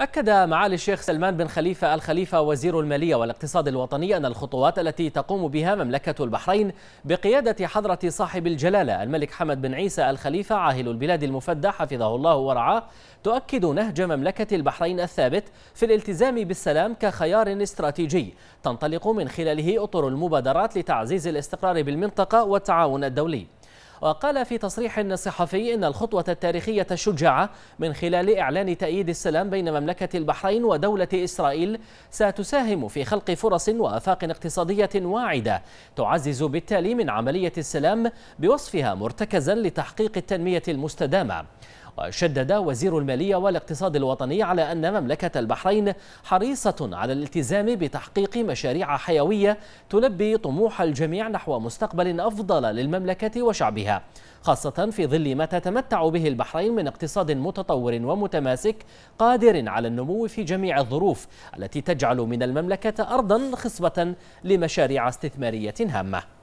أكد معالي الشيخ سلمان بن خليفة الخليفة وزير المالية والاقتصاد الوطني أن الخطوات التي تقوم بها مملكة البحرين بقيادة حضرة صاحب الجلالة الملك حمد بن عيسى الخليفة عاهل البلاد المفدى حفظه الله ورعاه تؤكد نهج مملكة البحرين الثابت في الالتزام بالسلام كخيار استراتيجي تنطلق من خلاله أطر المبادرات لتعزيز الاستقرار بالمنطقة والتعاون الدولي وقال في تصريح صحفي إن الخطوة التاريخية الشجاعة من خلال إعلان تأييد السلام بين مملكة البحرين ودولة إسرائيل ستساهم في خلق فرص وآفاق اقتصادية واعدة تعزز بالتالي من عملية السلام بوصفها مرتكزا لتحقيق التنمية المستدامة وشدد وزير المالية والاقتصاد الوطني على أن مملكة البحرين حريصة على الالتزام بتحقيق مشاريع حيوية تلبي طموح الجميع نحو مستقبل أفضل للمملكة وشعبها خاصة في ظل ما تتمتع به البحرين من اقتصاد متطور ومتماسك قادر على النمو في جميع الظروف التي تجعل من المملكة أرضا خصبة لمشاريع استثمارية هامة